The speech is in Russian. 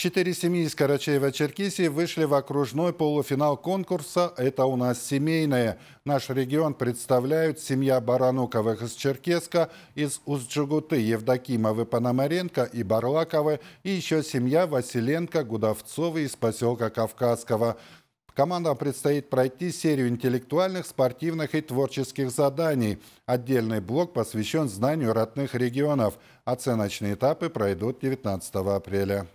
Четыре семьи из Карачаева-Черкесии вышли в окружной полуфинал конкурса «Это у нас семейное». Наш регион представляют семья Барануковых из Черкеска, из Узджигуты Евдокимовы Пономаренко и Барлаковы, и еще семья Василенко Гудовцовы из поселка Кавказского. Командам предстоит пройти серию интеллектуальных, спортивных и творческих заданий. Отдельный блок посвящен знанию родных регионов. Оценочные этапы пройдут 19 апреля.